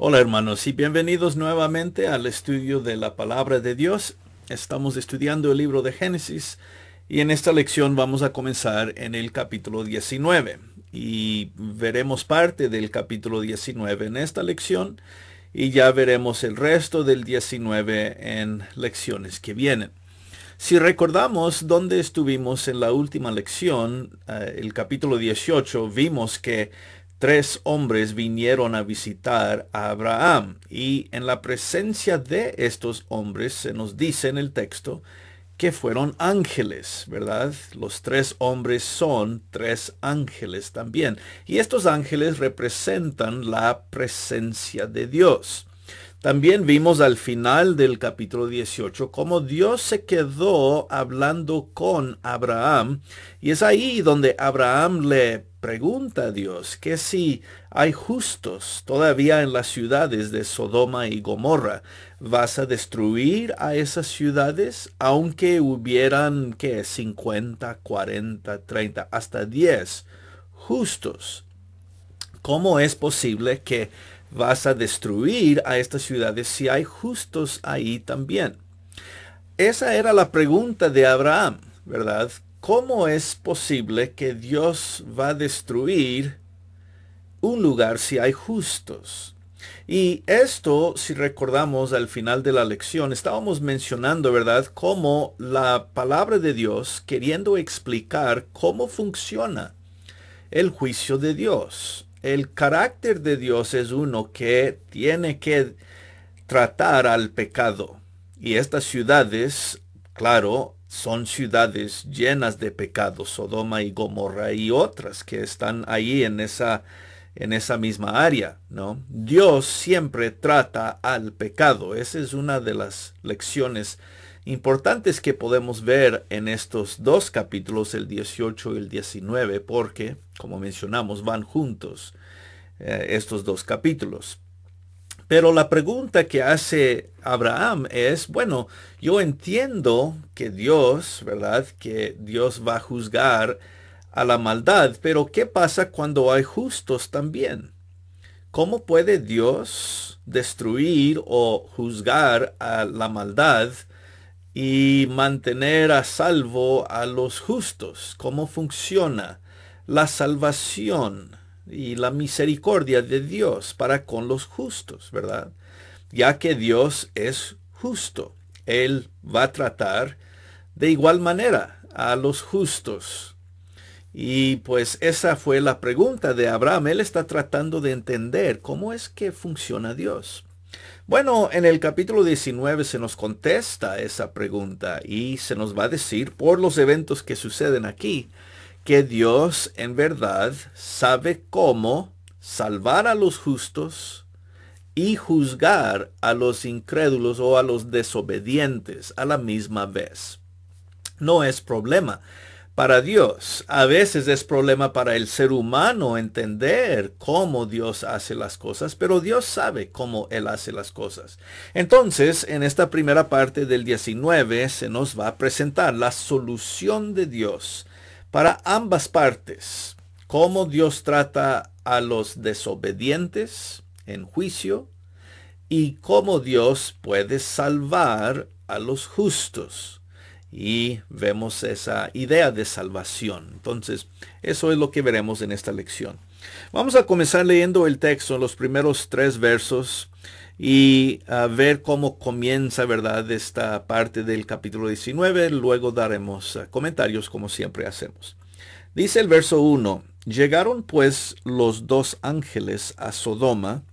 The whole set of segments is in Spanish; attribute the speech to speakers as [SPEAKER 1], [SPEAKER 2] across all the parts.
[SPEAKER 1] Hola hermanos y bienvenidos nuevamente al estudio de la palabra de Dios. Estamos estudiando el libro de Génesis y en esta lección vamos a comenzar en el capítulo 19 y veremos parte del capítulo 19 en esta lección y ya veremos el resto del 19 en lecciones que vienen. Si recordamos dónde estuvimos en la última lección, eh, el capítulo 18, vimos que tres hombres vinieron a visitar a Abraham y en la presencia de estos hombres se nos dice en el texto que fueron ángeles, ¿verdad? Los tres hombres son tres ángeles también. Y estos ángeles representan la presencia de Dios. También vimos al final del capítulo 18 cómo Dios se quedó hablando con Abraham y es ahí donde Abraham le Pregunta a Dios que si hay justos todavía en las ciudades de Sodoma y Gomorra, ¿vas a destruir a esas ciudades aunque hubieran que 50, 40, 30, hasta 10 justos? ¿Cómo es posible que vas a destruir a estas ciudades si hay justos ahí también? Esa era la pregunta de Abraham, ¿verdad? ¿cómo es posible que Dios va a destruir un lugar si hay justos? Y esto, si recordamos al final de la lección, estábamos mencionando, ¿verdad?, cómo la palabra de Dios queriendo explicar cómo funciona el juicio de Dios. El carácter de Dios es uno que tiene que tratar al pecado. Y estas ciudades, claro, son ciudades llenas de pecados, Sodoma y Gomorra y otras que están ahí en esa, en esa misma área, ¿no? Dios siempre trata al pecado. Esa es una de las lecciones importantes que podemos ver en estos dos capítulos, el 18 y el 19, porque, como mencionamos, van juntos eh, estos dos capítulos. Pero la pregunta que hace Abraham es, bueno, yo entiendo que Dios, ¿verdad? Que Dios va a juzgar a la maldad, pero ¿qué pasa cuando hay justos también? ¿Cómo puede Dios destruir o juzgar a la maldad y mantener a salvo a los justos? ¿Cómo funciona la salvación? y la misericordia de Dios para con los justos, ¿verdad? Ya que Dios es justo. Él va a tratar de igual manera a los justos. Y pues esa fue la pregunta de Abraham. Él está tratando de entender cómo es que funciona Dios. Bueno, en el capítulo 19 se nos contesta esa pregunta y se nos va a decir por los eventos que suceden aquí que Dios en verdad sabe cómo salvar a los justos y juzgar a los incrédulos o a los desobedientes a la misma vez. No es problema para Dios. A veces es problema para el ser humano entender cómo Dios hace las cosas, pero Dios sabe cómo Él hace las cosas. Entonces, en esta primera parte del 19 se nos va a presentar la solución de Dios para ambas partes, cómo Dios trata a los desobedientes en juicio y cómo Dios puede salvar a los justos. Y vemos esa idea de salvación. Entonces, eso es lo que veremos en esta lección. Vamos a comenzar leyendo el texto, en los primeros tres versos y a ver cómo comienza, ¿verdad?, esta parte del capítulo 19. Luego daremos eh, comentarios como siempre hacemos. Dice el verso 1, llegaron pues los dos ángeles a Sodoma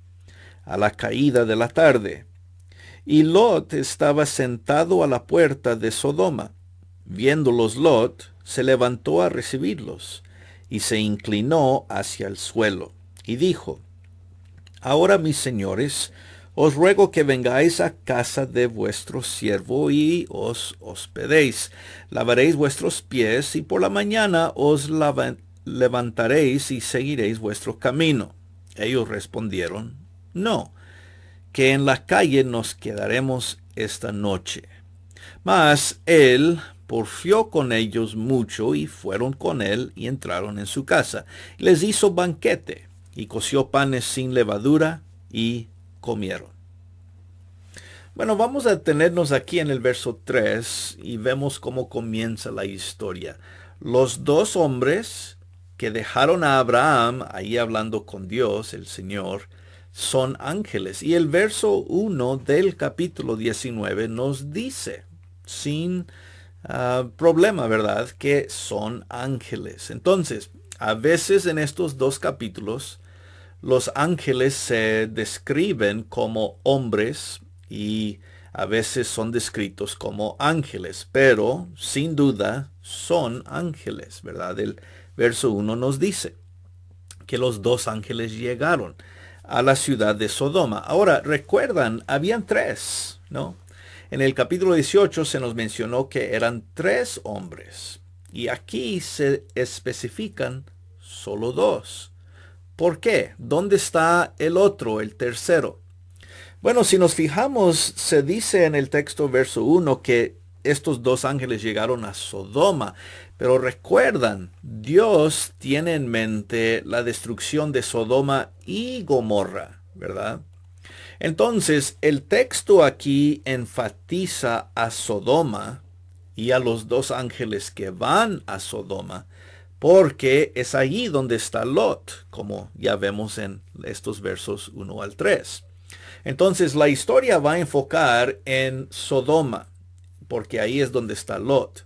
[SPEAKER 1] a la caída de la tarde. Y Lot estaba sentado a la puerta de Sodoma. Viéndolos Lot, se levantó a recibirlos y se inclinó hacia el suelo y dijo, Ahora mis señores, os ruego que vengáis a casa de vuestro siervo y os hospedéis. Lavaréis vuestros pies y por la mañana os levantaréis y seguiréis vuestro camino. Ellos respondieron, no, que en la calle nos quedaremos esta noche. Mas él porfió con ellos mucho y fueron con él y entraron en su casa. Les hizo banquete y coció panes sin levadura y comieron. Bueno, vamos a detenernos aquí en el verso 3 y vemos cómo comienza la historia. Los dos hombres que dejaron a Abraham, ahí hablando con Dios, el Señor, son ángeles. Y el verso 1 del capítulo 19 nos dice, sin ah, problema, ¿verdad?, que son ángeles. Entonces, a veces en estos dos capítulos, los ángeles se describen como hombres y a veces son descritos como ángeles, pero sin duda son ángeles, ¿verdad? El verso 1 nos dice que los dos ángeles llegaron a la ciudad de Sodoma. Ahora, recuerdan, habían tres, ¿no? En el capítulo 18 se nos mencionó que eran tres hombres y aquí se especifican solo dos. ¿Por qué? ¿Dónde está el otro, el tercero? Bueno, si nos fijamos, se dice en el texto verso 1 que estos dos ángeles llegaron a Sodoma, pero recuerdan, Dios tiene en mente la destrucción de Sodoma y Gomorra, ¿verdad? Entonces, el texto aquí enfatiza a Sodoma y a los dos ángeles que van a Sodoma, porque es allí donde está Lot, como ya vemos en estos versos 1 al 3. Entonces la historia va a enfocar en Sodoma, porque ahí es donde está Lot.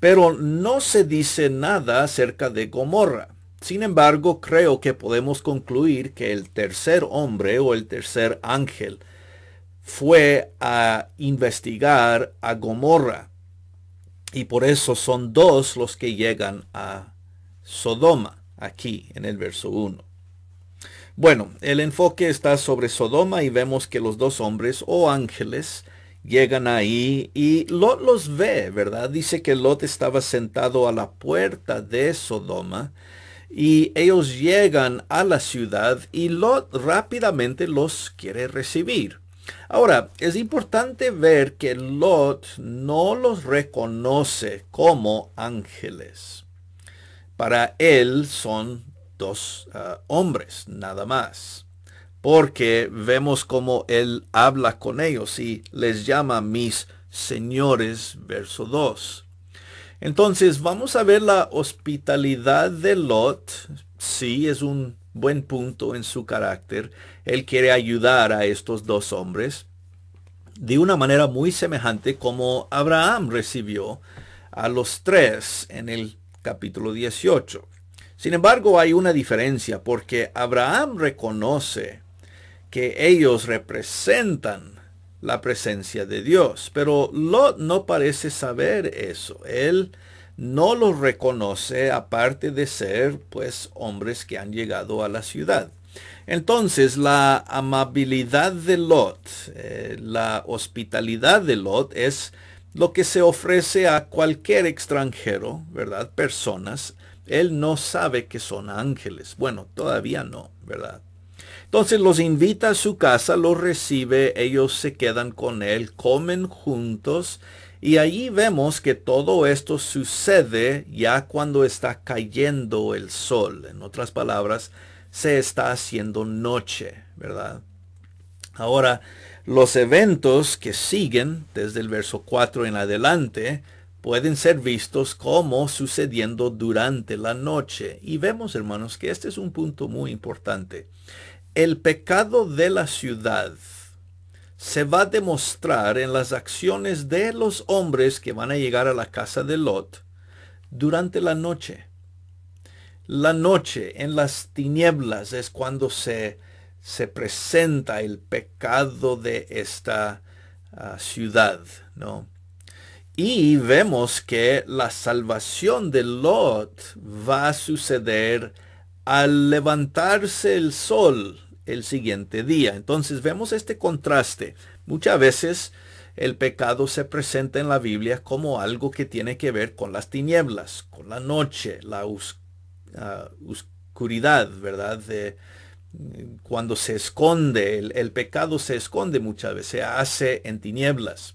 [SPEAKER 1] Pero no se dice nada acerca de Gomorra. Sin embargo, creo que podemos concluir que el tercer hombre o el tercer ángel fue a investigar a Gomorra y por eso son dos los que llegan a Sodoma, aquí en el verso 1. Bueno, el enfoque está sobre Sodoma y vemos que los dos hombres o ángeles llegan ahí y Lot los ve, ¿verdad? Dice que Lot estaba sentado a la puerta de Sodoma y ellos llegan a la ciudad y Lot rápidamente los quiere recibir. Ahora, es importante ver que Lot no los reconoce como ángeles. Para él son dos ah, hombres, nada más. Porque vemos cómo él habla con ellos y les llama mis señores, verso 2. Entonces, vamos a ver la hospitalidad de Lot. Sí, es un buen punto en su carácter. Él quiere ayudar a estos dos hombres de una manera muy semejante como Abraham recibió a los tres en el capítulo 18. Sin embargo, hay una diferencia porque Abraham reconoce que ellos representan la presencia de Dios, pero Lot no parece saber eso. Él no los reconoce aparte de ser pues hombres que han llegado a la ciudad. Entonces la amabilidad de Lot, eh, la hospitalidad de Lot es lo que se ofrece a cualquier extranjero, ¿verdad? Personas. Él no sabe que son ángeles. Bueno, todavía no, ¿verdad? Entonces los invita a su casa, los recibe, ellos se quedan con él, comen juntos y allí vemos que todo esto sucede ya cuando está cayendo el sol. En otras palabras, se está haciendo noche, ¿verdad? Ahora, los eventos que siguen desde el verso 4 en adelante pueden ser vistos como sucediendo durante la noche. Y vemos, hermanos, que este es un punto muy importante. El pecado de la ciudad se va a demostrar en las acciones de los hombres que van a llegar a la casa de Lot durante la noche. La noche en las tinieblas es cuando se, se presenta el pecado de esta ah, ciudad, ¿no? Y vemos que la salvación de Lot va a suceder al levantarse el sol el siguiente día. Entonces vemos este contraste. Muchas veces el pecado se presenta en la Biblia como algo que tiene que ver con las tinieblas, con la noche, la ah, oscuridad, ¿verdad? cuando se esconde, el, pecado se esconde muchas veces, se hace en tinieblas.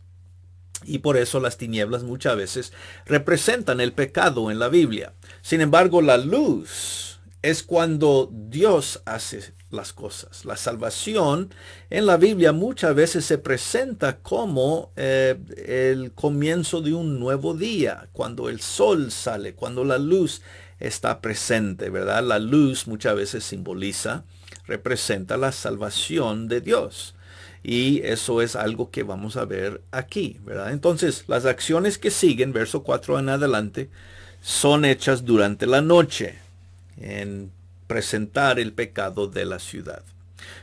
[SPEAKER 1] Y por eso las tinieblas muchas veces representan el pecado en la Biblia. Sin embargo, la luz es cuando Dios hace las cosas. La salvación en la Biblia muchas veces se presenta como eh, el comienzo de un nuevo día, cuando el sol sale, cuando la luz está presente, ¿verdad? La luz muchas veces simboliza, representa la salvación de Dios. Y eso es algo que vamos a ver aquí, ¿verdad? Entonces, las acciones que siguen, verso 4 en adelante, son hechas durante la noche en presentar el pecado de la ciudad.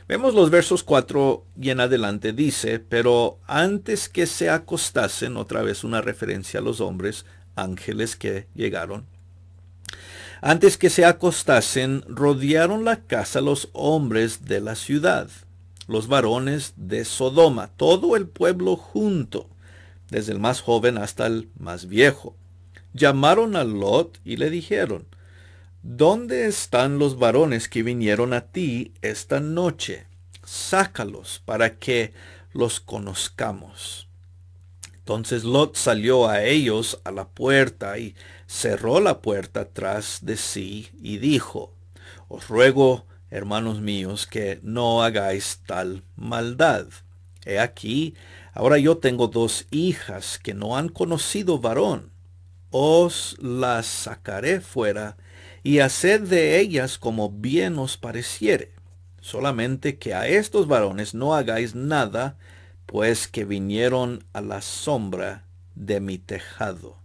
[SPEAKER 1] Vemos los versos 4 y en adelante dice, pero antes que se acostasen, otra vez una referencia a los hombres, ángeles que llegaron, antes que se acostasen, rodearon la casa los hombres de la ciudad, los varones de Sodoma, todo el pueblo junto, desde el más joven hasta el más viejo. Llamaron a Lot y le dijeron, ¿Dónde están los varones que vinieron a ti esta noche? Sácalos para que los conozcamos. Entonces Lot salió a ellos a la puerta y cerró la puerta tras de sí y dijo, Os ruego, hermanos míos, que no hagáis tal maldad. He aquí, ahora yo tengo dos hijas que no han conocido varón. Os las sacaré fuera y haced de ellas como bien os pareciere, solamente que a estos varones no hagáis nada, pues que vinieron a la sombra de mi tejado.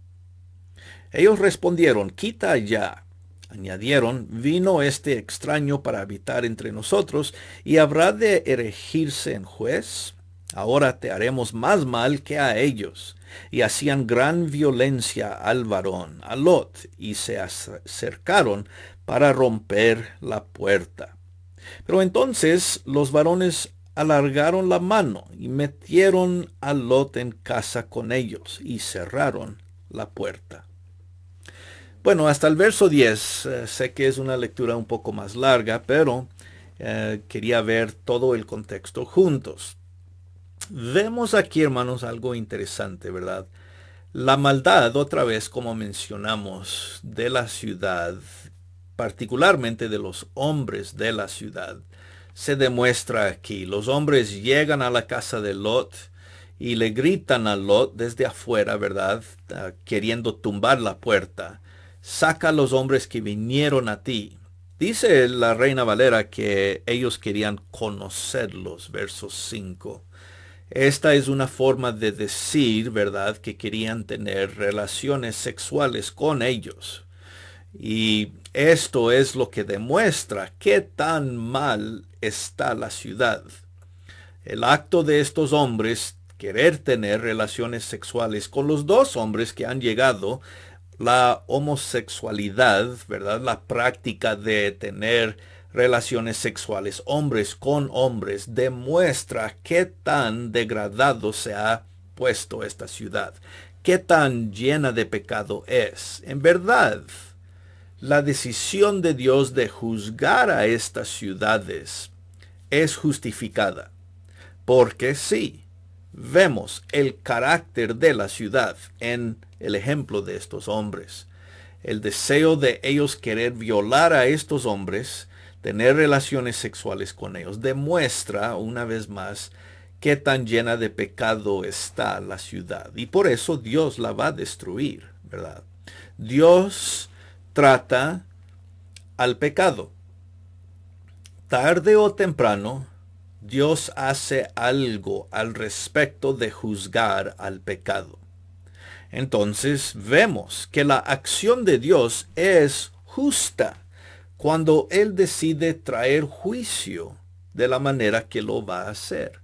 [SPEAKER 1] Ellos respondieron, quita ya. Añadieron, vino este extraño para habitar entre nosotros, y habrá de erigirse en juez ahora te haremos más mal que a ellos. Y hacían gran violencia al varón, a Lot, y se acercaron para romper la puerta. Pero entonces los varones alargaron la mano y metieron a Lot en casa con ellos y cerraron la puerta. Bueno, hasta el verso 10, eh, sé que es una lectura un poco más larga, pero eh, quería ver todo el contexto juntos vemos aquí, hermanos, algo interesante, ¿verdad? La maldad, otra vez, como mencionamos, de la ciudad, particularmente de los hombres de la ciudad, se demuestra aquí. Los hombres llegan a la casa de Lot y le gritan a Lot desde afuera, ¿verdad? Ah, queriendo tumbar la puerta. Saca a los hombres que vinieron a ti. Dice la reina Valera que ellos querían conocerlos, versos 5. Esta es una forma de decir, ¿verdad?, que querían tener relaciones sexuales con ellos. Y esto es lo que demuestra qué tan mal está la ciudad. El acto de estos hombres querer tener relaciones sexuales con los dos hombres que han llegado, la homosexualidad, ¿verdad? La práctica de tener relaciones sexuales hombres con hombres demuestra qué tan degradado se ha puesto esta ciudad, qué tan llena de pecado es. En verdad, la decisión de Dios de juzgar a estas ciudades es justificada, porque sí, vemos el carácter de la ciudad en el ejemplo de estos hombres. El deseo de ellos querer violar a estos hombres tener relaciones sexuales con ellos demuestra una vez más qué tan llena de pecado está la ciudad. Y por eso Dios la va a destruir, ¿verdad? Dios trata al pecado. Tarde o temprano, Dios hace algo al respecto de juzgar al pecado. Entonces vemos que la acción de Dios es justa cuando Él decide traer juicio de la manera que lo va a hacer.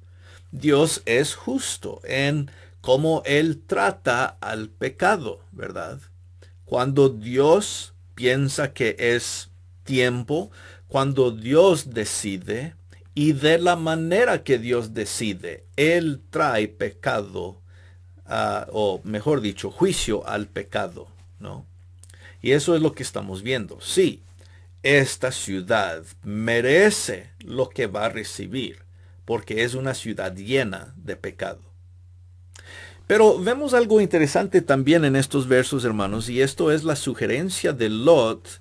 [SPEAKER 1] Dios es justo en cómo Él trata al pecado, ¿verdad? Cuando Dios piensa que es tiempo, cuando Dios decide y de la manera que Dios decide, Él trae pecado, ah, o mejor dicho, juicio al pecado, ¿no? Y eso es lo que estamos viendo. Sí, esta ciudad merece lo que va a recibir, porque es una ciudad llena de pecado. Pero vemos algo interesante también en estos versos, hermanos, y esto es la sugerencia de Lot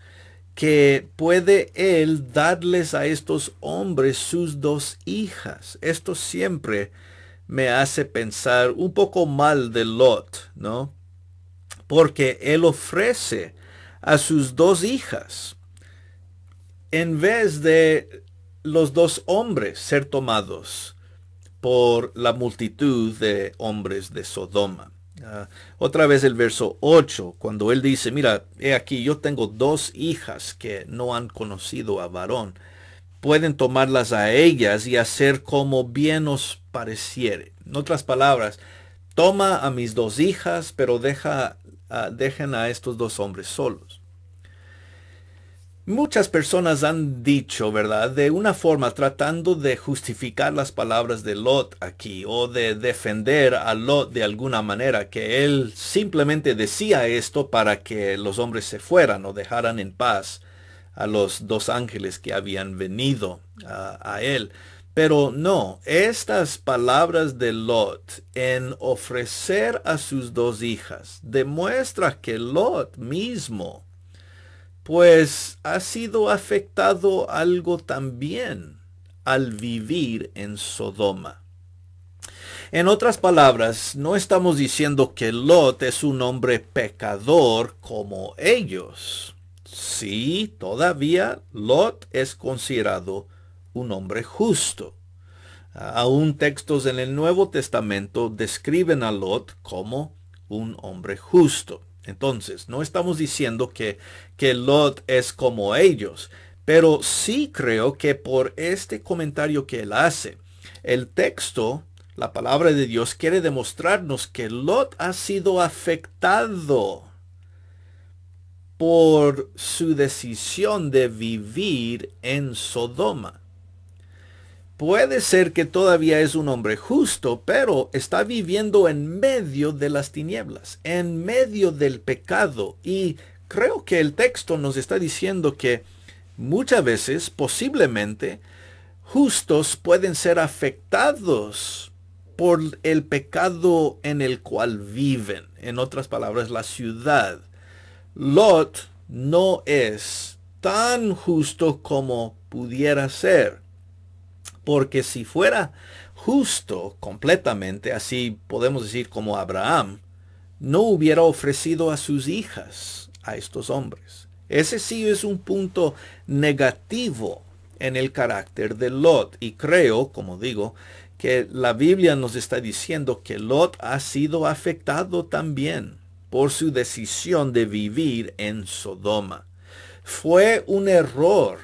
[SPEAKER 1] que puede él darles a estos hombres sus dos hijas. Esto siempre me hace pensar un poco mal de Lot, ¿no? Porque él ofrece a sus dos hijas en vez de los dos hombres ser tomados por la multitud de hombres de Sodoma. Ah, otra vez el verso 8, cuando él dice, mira, he aquí, yo tengo dos hijas que no han conocido a varón. Pueden tomarlas a ellas y hacer como bien os pareciere. En otras palabras, toma a mis dos hijas, pero deja, dejen a estos dos hombres solos. Muchas personas han dicho, ¿verdad? De una forma tratando de justificar las palabras de Lot aquí o de defender a Lot de alguna manera, que él simplemente decía esto para que los hombres se fueran o dejaran en paz a los dos ángeles que habían venido a él. Pero no, estas palabras de Lot en ofrecer a sus dos hijas demuestra que Lot mismo pues ha sido afectado algo también al vivir en Sodoma. En otras palabras, no estamos diciendo que Lot es un hombre pecador como ellos. Sí, todavía Lot es considerado un hombre justo. Aún textos en el Nuevo Testamento describen a Lot como un hombre justo. Entonces, no estamos diciendo que, Lot es como ellos, pero sí creo que por este comentario que él hace, el texto, la palabra de Dios quiere demostrarnos que Lot ha sido afectado por su decisión de vivir en Sodoma. Puede ser que todavía es un hombre justo, pero está viviendo en medio de las tinieblas, en medio del pecado. Y creo que el texto nos está diciendo que muchas veces, posiblemente, justos pueden ser afectados por el pecado en el cual viven. En otras palabras, la ciudad. Lot no es tan justo como pudiera ser. Porque si fuera justo completamente, así podemos decir como Abraham, no hubiera ofrecido a sus hijas a estos hombres. Ese sí es un punto negativo en el carácter de Lot. Y creo, como digo, que la Biblia nos está diciendo que Lot ha sido afectado también por su decisión de vivir en Sodoma. Fue un error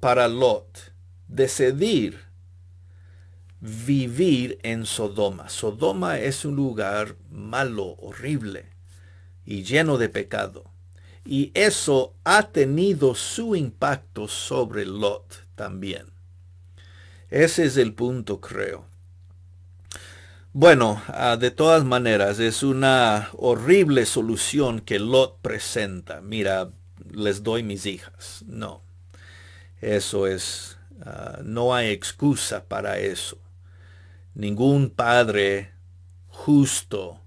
[SPEAKER 1] para Lot decidir vivir en Sodoma. Sodoma es un lugar malo, horrible y lleno de pecado. Y eso ha tenido su impacto sobre Lot también. Ese es el punto, creo. Bueno, ah, de todas maneras, es una horrible solución que Lot presenta. Mira, les doy mis hijas. No, eso es Ah, no hay excusa para eso. Ningún padre justo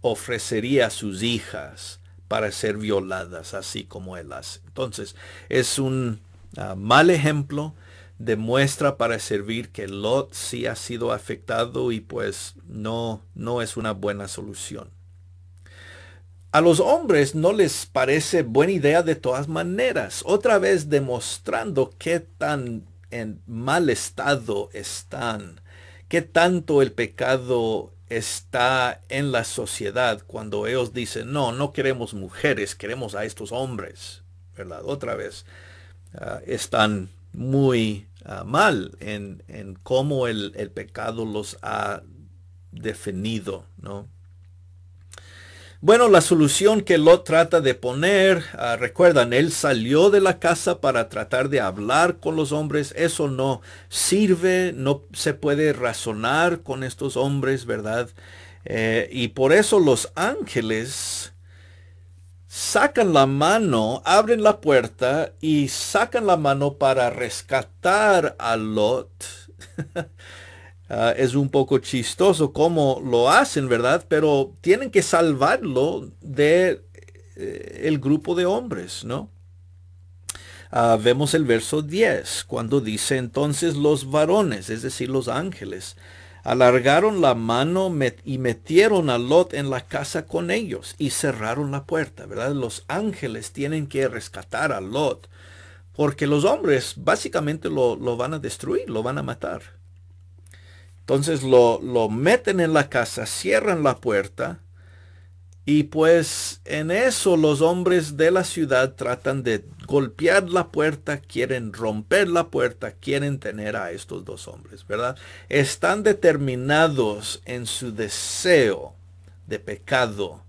[SPEAKER 1] ofrecería a sus hijas para ser violadas así como él hace. Entonces, es un ah, mal ejemplo, demuestra para servir que Lot sí ha sido afectado y pues no, no es una buena solución. A los hombres no les parece buena idea de todas maneras, otra vez demostrando qué tan en mal estado están, qué tanto el pecado está en la sociedad cuando ellos dicen, no, no queremos mujeres, queremos a estos hombres, ¿verdad? Otra vez, ah, están muy ah, mal en, en cómo el, el, pecado los ha definido, ¿no? Bueno, la solución que Lot trata de poner, ah, recuerdan, él salió de la casa para tratar de hablar con los hombres, eso no sirve, no se puede razonar con estos hombres, ¿verdad? Eh, y por eso los ángeles sacan la mano, abren la puerta y sacan la mano para rescatar a Lot. Ah, es un poco chistoso cómo lo hacen, ¿verdad? Pero tienen que salvarlo de eh, el grupo de hombres, ¿no? Ah, vemos el verso 10, cuando dice entonces los varones, es decir, los ángeles, alargaron la mano y metieron a Lot en la casa con ellos y cerraron la puerta, ¿verdad? Los ángeles tienen que rescatar a Lot porque los hombres básicamente lo van a destruir, lo van a matar. Entonces lo, lo meten en la casa, cierran la puerta y pues en eso los hombres de la ciudad tratan de golpear la puerta, quieren romper la puerta, quieren tener a estos dos hombres, ¿verdad? Están determinados en su deseo de pecado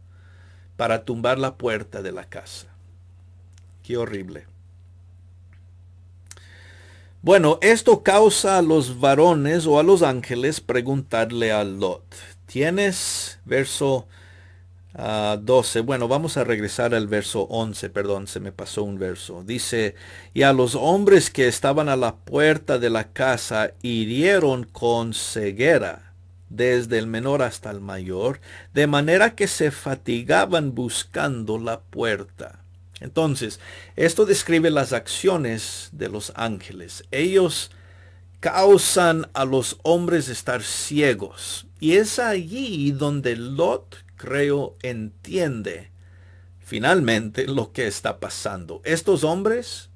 [SPEAKER 1] para tumbar la puerta de la casa. Qué horrible. Bueno, esto causa a los varones o a los ángeles preguntarle a Lot, ¿tienes verso 12? Ah, bueno, vamos a regresar al verso 11, perdón, se me pasó un verso. Dice, y a los hombres que estaban a la puerta de la casa hirieron con ceguera, desde el menor hasta el mayor, de manera que se fatigaban buscando la puerta. Entonces, esto describe las acciones de los ángeles. Ellos causan a los hombres estar ciegos. Y es allí donde Lot, creo, entiende finalmente lo que está pasando. Estos hombres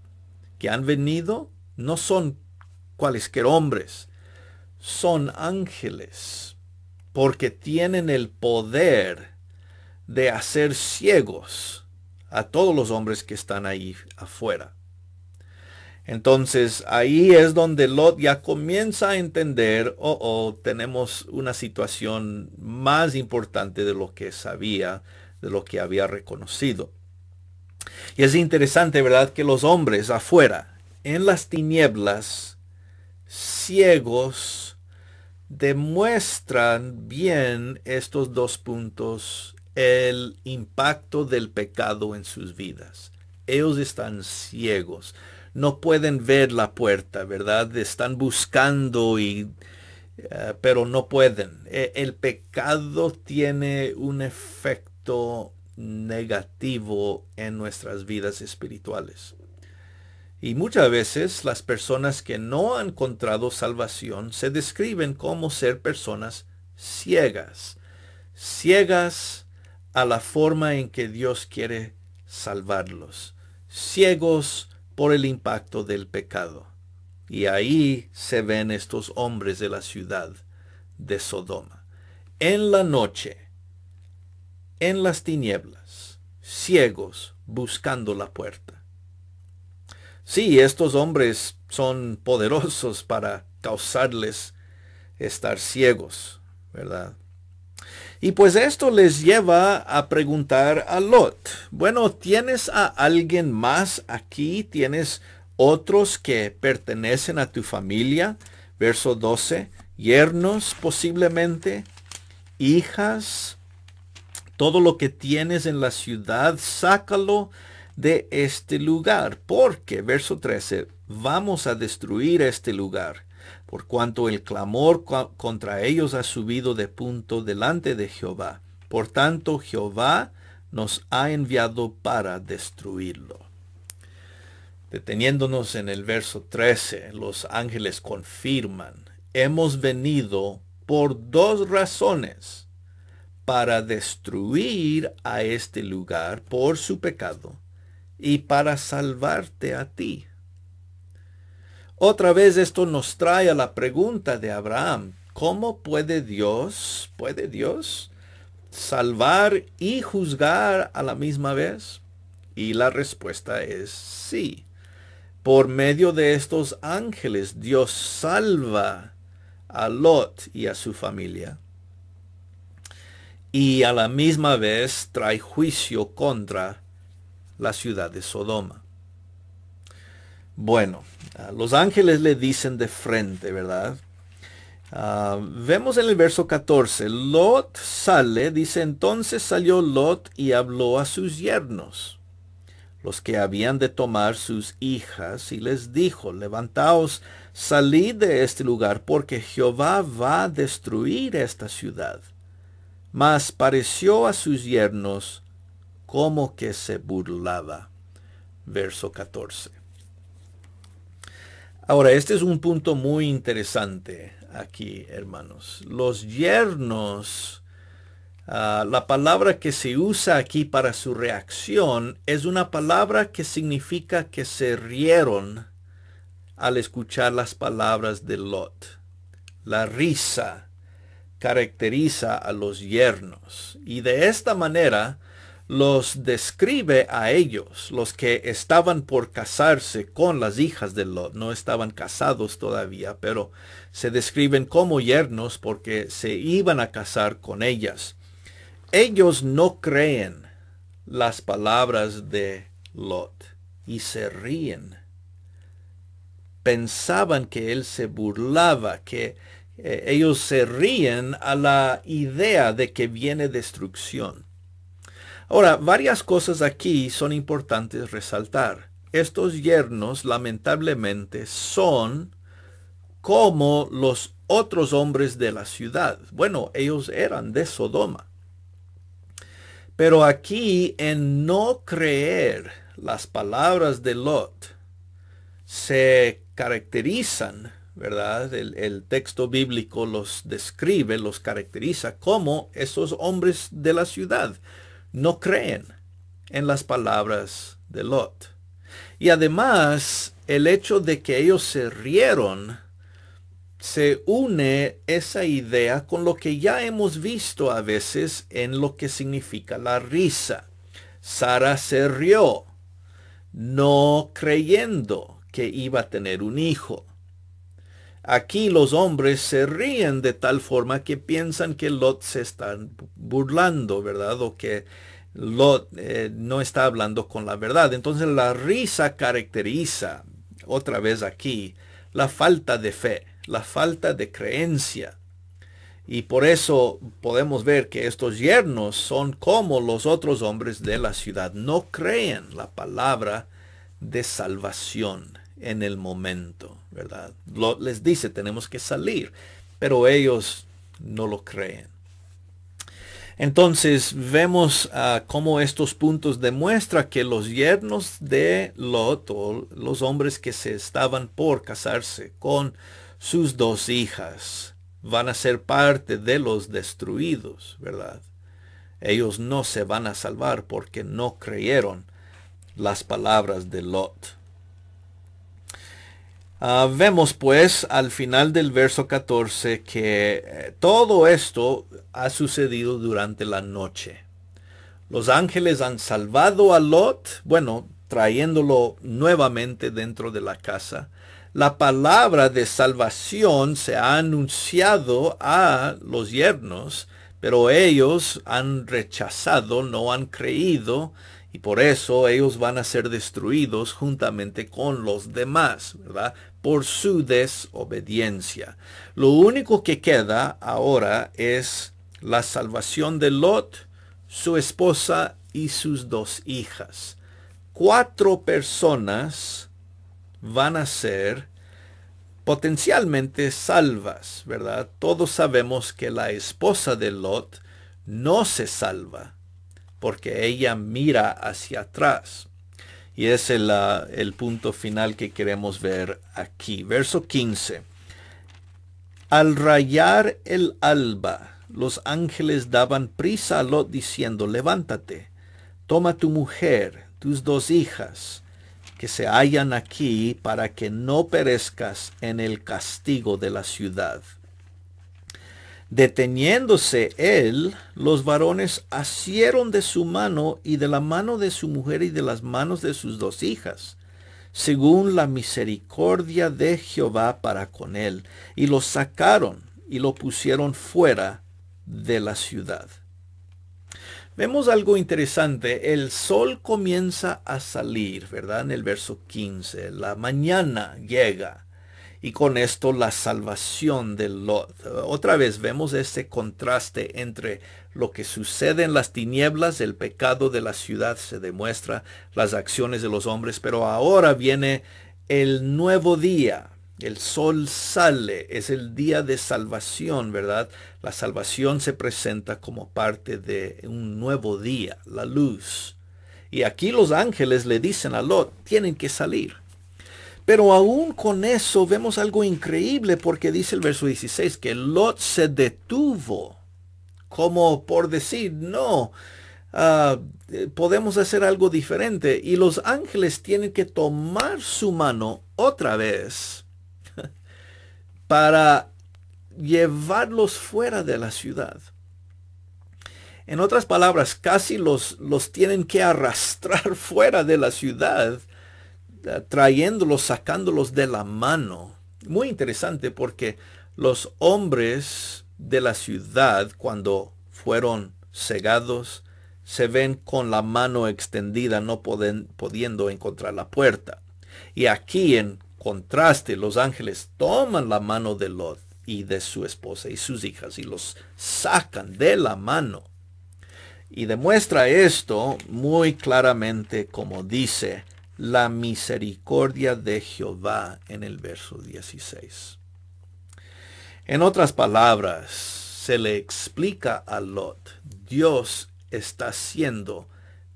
[SPEAKER 1] que han venido no son cualesquier hombres, son ángeles, porque tienen el poder de hacer ciegos a todos los hombres que están ahí afuera. Entonces ahí es donde Lot ya comienza a entender, oh, oh, tenemos una situación más importante de lo que sabía, de lo que había reconocido. Y es interesante, ¿verdad?, que los hombres afuera, en las tinieblas, ciegos, demuestran bien estos dos puntos el impacto del pecado en sus vidas. Ellos están ciegos, no pueden ver la puerta, ¿verdad? Están buscando y... Eh, pero no pueden. E, el pecado tiene un efecto negativo en nuestras vidas espirituales. Y muchas veces las personas que no han encontrado salvación se describen como ser personas ciegas. Ciegas a la forma en que Dios quiere salvarlos, ciegos por el impacto del pecado. Y ahí se ven estos hombres de la ciudad de Sodoma. En la noche, en las tinieblas, ciegos buscando la puerta. Sí, estos hombres son poderosos para causarles estar ciegos, ¿verdad? Y pues esto les lleva a preguntar a Lot, bueno, ¿tienes a alguien más aquí? ¿Tienes otros que pertenecen a tu familia? Verso 12, yernos posiblemente, hijas, todo lo que tienes en la ciudad, sácalo de este lugar, porque, verso 13, vamos a destruir este lugar por cuanto el clamor contra ellos ha subido de punto delante de Jehová. Por tanto, Jehová nos ha enviado para destruirlo. Deteniéndonos en el verso 13, los ángeles confirman, hemos venido por dos razones, para destruir a este lugar por su pecado y para salvarte a ti otra vez esto nos trae a la pregunta de Abraham. ¿Cómo puede Dios, puede Dios salvar y juzgar a la misma vez? Y la respuesta es sí. Por medio de estos ángeles, Dios salva a Lot y a su familia. Y a la misma vez trae juicio contra la ciudad de Sodoma. Bueno, Ah, los ángeles le dicen de frente, ¿verdad? Ah, vemos en el verso 14, Lot sale, dice entonces salió Lot y habló a sus yernos, los que habían de tomar sus hijas, y les dijo, levantaos, salid de este lugar, porque Jehová va a destruir esta ciudad. Mas pareció a sus yernos como que se burlaba. Verso 14. Ahora, este es un punto muy interesante aquí, hermanos. Los yernos, ah, la palabra que se usa aquí para su reacción es una palabra que significa que se rieron al escuchar las palabras de Lot. La risa caracteriza a los yernos. Y de esta manera, los describe a ellos, los que estaban por casarse con las hijas de Lot, no estaban casados todavía, pero se describen como yernos porque se iban a casar con ellas. Ellos no creen las palabras de Lot y se ríen. Pensaban que él se burlaba, que eh, ellos se ríen a la idea de que viene destrucción Ahora, varias cosas aquí son importantes resaltar. Estos yernos, lamentablemente, son como los otros hombres de la ciudad. Bueno, ellos eran de Sodoma. Pero aquí en no creer las palabras de Lot se caracterizan, ¿verdad? El, el, texto bíblico los describe, los caracteriza como esos hombres de la ciudad no creen en las palabras de Lot. Y además, el hecho de que ellos se rieron, se une esa idea con lo que ya hemos visto a veces en lo que significa la risa. Sara se rió, no creyendo que iba a tener un hijo. Aquí los hombres se ríen de tal forma que piensan que Lot se está burlando, ¿verdad? O que Lot eh, no está hablando con la verdad. Entonces la risa caracteriza, otra vez aquí, la falta de fe, la falta de creencia. Y por eso podemos ver que estos yernos son como los otros hombres de la ciudad. No creen la palabra de salvación en el momento, ¿verdad? Lot les dice, tenemos que salir, pero ellos no lo creen. Entonces vemos ah, cómo estos puntos demuestran que los yernos de Lot, o los hombres que se estaban por casarse con sus dos hijas, van a ser parte de los destruidos, ¿verdad? Ellos no se van a salvar porque no creyeron las palabras de Lot. Ah, vemos pues al final del verso 14 que eh, todo esto ha sucedido durante la noche. Los ángeles han salvado a Lot, bueno, trayéndolo nuevamente dentro de la casa. La palabra de salvación se ha anunciado a los yernos, pero ellos han rechazado, no han creído y por eso ellos van a ser destruidos juntamente con los demás, ¿verdad? Por su desobediencia. Lo único que queda ahora es la salvación de Lot, su esposa y sus dos hijas. Cuatro personas van a ser potencialmente salvas, ¿verdad? Todos sabemos que la esposa de Lot no se salva porque ella mira hacia atrás. Y es el, ah, punto final que queremos ver aquí. Verso 15. Al rayar el alba, los ángeles daban prisa a Lot diciendo, levántate, toma tu mujer, tus dos hijas, que se hallan aquí para que no perezcas en el castigo de la ciudad. Deteniéndose él, los varones asieron de su mano y de la mano de su mujer y de las manos de sus dos hijas, según la misericordia de Jehová para con él, y lo sacaron y lo pusieron fuera de la ciudad. Vemos algo interesante. El sol comienza a salir, ¿verdad? En el verso 15. La mañana llega y con esto la salvación de Lot. Otra vez vemos este contraste entre lo que sucede en las tinieblas, el pecado de la ciudad se demuestra, las acciones de los hombres, pero ahora viene el nuevo día. El sol sale, es el día de salvación, ¿verdad? La salvación se presenta como parte de un nuevo día, la luz. Y aquí los ángeles le dicen a Lot, tienen que salir pero aún con eso vemos algo increíble porque dice el verso 16 que Lot se detuvo, como por decir, no, ah, podemos hacer algo diferente. Y los ángeles tienen que tomar su mano otra vez para llevarlos fuera de la ciudad. En otras palabras, casi los, los tienen que arrastrar fuera de la ciudad trayéndolos, sacándolos de la mano. Muy interesante porque los hombres de la ciudad, cuando fueron cegados, se ven con la mano extendida, no pudiendo encontrar la puerta. Y aquí, en contraste, los ángeles toman la mano de Lot y de su esposa y sus hijas y los sacan de la mano. Y demuestra esto muy claramente como dice la misericordia de Jehová en el verso 16. En otras palabras, se le explica a Lot, Dios está siendo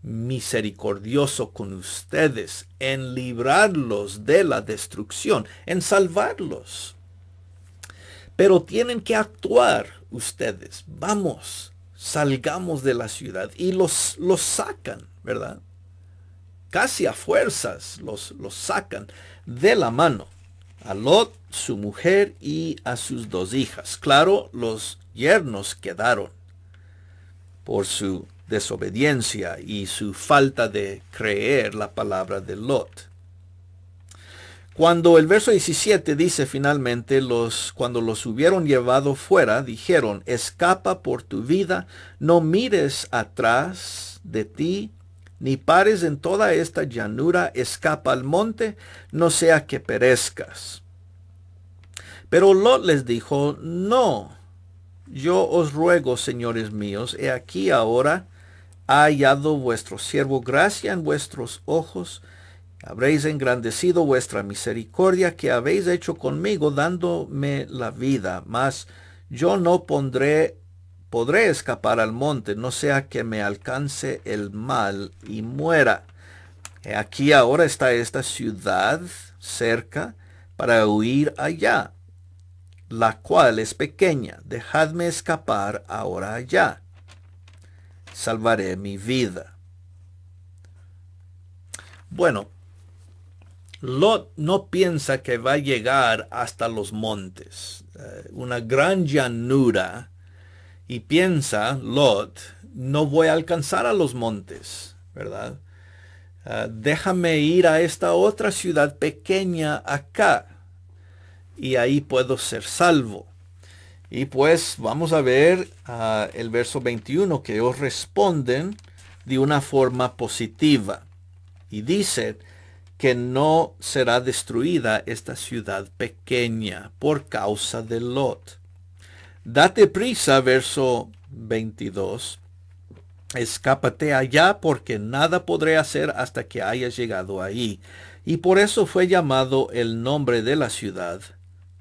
[SPEAKER 1] misericordioso con ustedes en librarlos de la destrucción, en salvarlos. Pero tienen que actuar ustedes. Vamos, salgamos de la ciudad. Y los, los sacan, ¿verdad? casi a fuerzas los, los sacan de la mano a Lot, su mujer y a sus dos hijas. Claro, los yernos quedaron por su desobediencia y su falta de creer la palabra de Lot. Cuando el verso 17 dice finalmente, los, cuando los hubieron llevado fuera, dijeron, escapa por tu vida, no mires atrás de ti, ni pares en toda esta llanura, escapa al monte, no sea que perezcas. Pero Lot les dijo, no, yo os ruego, señores míos, he aquí ahora ha hallado vuestro siervo gracia en vuestros ojos, habréis engrandecido vuestra misericordia que habéis hecho conmigo dándome la vida, mas yo no pondré podré escapar al monte, no sea que me alcance el mal y muera. Aquí ahora está esta ciudad cerca para huir allá, la cual es pequeña. Dejadme escapar ahora allá. Salvaré mi vida. Bueno, Lot no piensa que va a llegar hasta los montes. Eh, una gran llanura y piensa, Lot, no voy a alcanzar a los montes, ¿verdad? Ah, déjame ir a esta otra ciudad pequeña acá y ahí puedo ser salvo. Y pues vamos a ver ah, el verso 21 que ellos responden de una forma positiva y dice que no será destruida esta ciudad pequeña por causa de Lot. Date prisa, verso 22. Escápate allá porque nada podré hacer hasta que hayas llegado ahí. Y por eso fue llamado el nombre de la ciudad,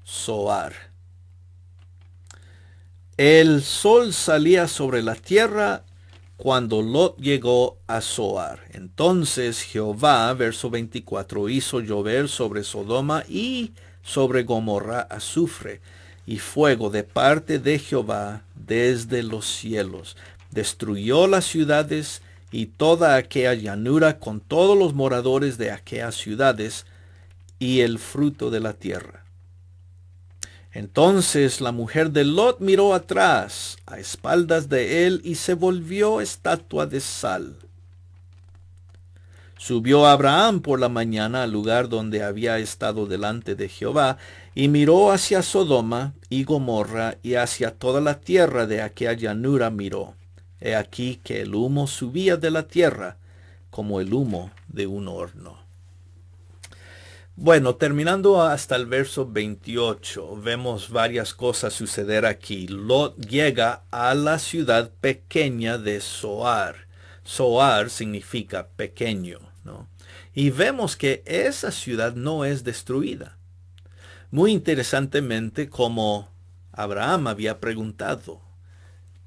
[SPEAKER 1] Soar. El sol salía sobre la tierra cuando Lot llegó a Soar. Entonces Jehová, verso 24, hizo llover sobre Sodoma y sobre Gomorra azufre y fuego de parte de Jehová desde los cielos. Destruyó las ciudades y toda aquella llanura con todos los moradores de aquellas ciudades y el fruto de la tierra. Entonces la mujer de Lot miró atrás, a espaldas de él, y se volvió estatua de sal. Subió Abraham por la mañana al lugar donde había estado delante de Jehová, y miró hacia Sodoma y Gomorra, y hacia toda la tierra de aquella llanura miró. He aquí que el humo subía de la tierra, como el humo de un horno. Bueno, terminando hasta el verso 28, vemos varias cosas suceder aquí. Lot llega a la ciudad pequeña de Soar. Soar significa pequeño. Y vemos que esa ciudad no es destruida. Muy interesantemente, como Abraham había preguntado,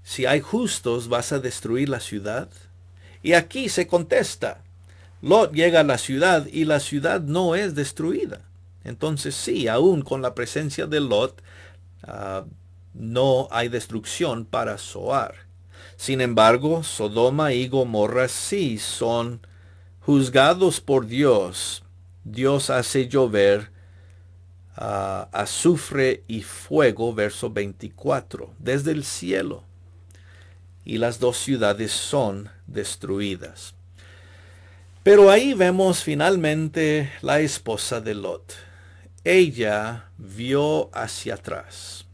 [SPEAKER 1] si hay justos, ¿vas a destruir la ciudad? Y aquí se contesta, Lot llega a la ciudad y la ciudad no es destruida. Entonces sí, aún con la presencia de Lot, ah, no hay destrucción para Soar. Sin embargo, Sodoma y Gomorra sí son juzgados por Dios, Dios hace llover ah, azufre y fuego, verso 24, desde el cielo. Y las dos ciudades son destruidas. Pero ahí vemos finalmente la esposa de Lot. Ella vio hacia atrás.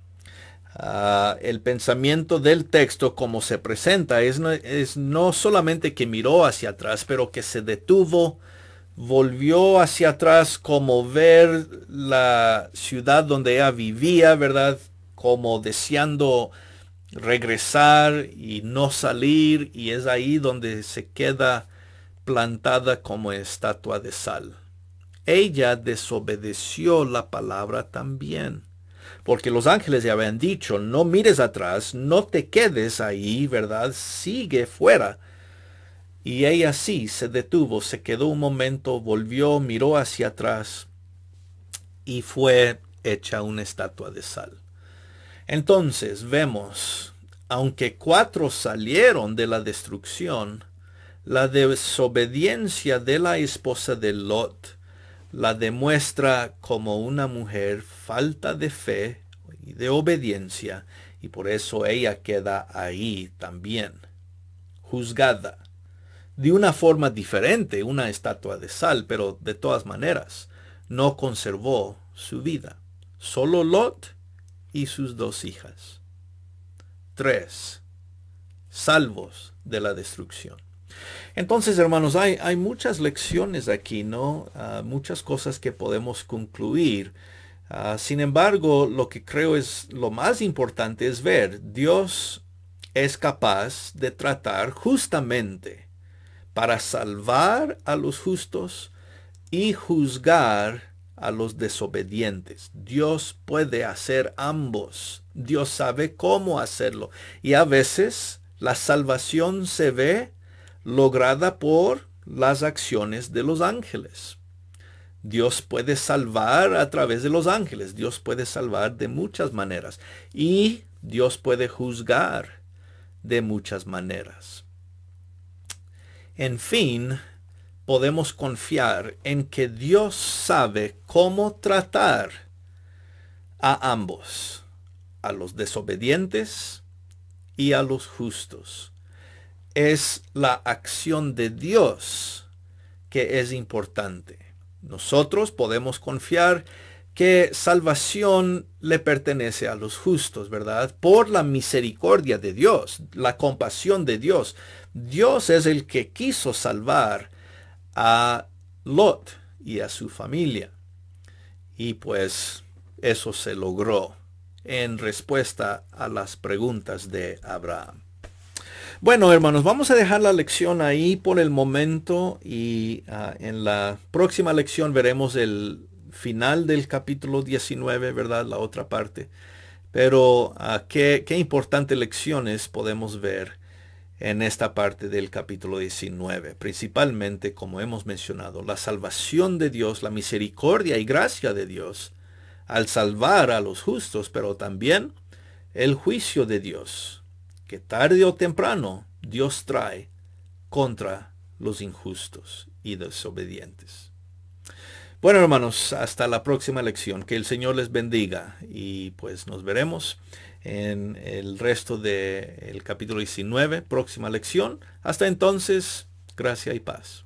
[SPEAKER 1] Ah, el pensamiento del texto como se presenta es no, es no solamente que miró hacia atrás, pero que se detuvo, volvió hacia atrás como ver la ciudad donde ella vivía, ¿verdad? Como deseando regresar y no salir, y es ahí donde se queda plantada como estatua de sal. Ella desobedeció la palabra también porque los ángeles le habían dicho, no mires atrás, no te quedes ahí, ¿verdad? Sigue fuera. Y ella sí se detuvo, se quedó un momento, volvió, miró hacia atrás y fue hecha una estatua de sal. Entonces vemos, aunque cuatro salieron de la destrucción, la desobediencia de la esposa de Lot la demuestra como una mujer falta de fe y de obediencia, y por eso ella queda ahí también, juzgada. De una forma diferente, una estatua de sal, pero de todas maneras, no conservó su vida. Solo Lot y sus dos hijas. 3. Salvos de la destrucción. Entonces, hermanos, hay, muchas lecciones aquí, ¿no? Ah, muchas cosas que podemos concluir. Ah, sin embargo, lo que creo es lo más importante es ver, Dios es capaz de tratar justamente para salvar a los justos y juzgar a los desobedientes. Dios puede hacer ambos. Dios sabe cómo hacerlo. Y a veces la salvación se ve lograda por las acciones de los ángeles. Dios puede salvar a través de los ángeles, Dios puede salvar de muchas maneras y Dios puede juzgar de muchas maneras. En fin, podemos confiar en que Dios sabe cómo tratar a ambos, a los desobedientes y a los justos es la acción de Dios que es importante. Nosotros podemos confiar que salvación le pertenece a los justos, ¿verdad? Por la misericordia de Dios, la compasión de Dios. Dios es el que quiso salvar a Lot y a su familia. Y pues eso se logró en respuesta a las preguntas de Abraham. Bueno, hermanos, vamos a dejar la lección ahí por el momento y ah, en la próxima lección veremos el final del capítulo 19, ¿verdad? La otra parte. Pero ah, qué, qué importantes lecciones podemos ver en esta parte del capítulo 19, principalmente, como hemos mencionado, la salvación de Dios, la misericordia y gracia de Dios al salvar a los justos, pero también el juicio de Dios que tarde o temprano Dios trae contra los injustos y desobedientes. Bueno hermanos, hasta la próxima lección. Que el Señor les bendiga y pues nos veremos en el resto del capítulo 19, próxima lección. Hasta entonces, gracia y paz.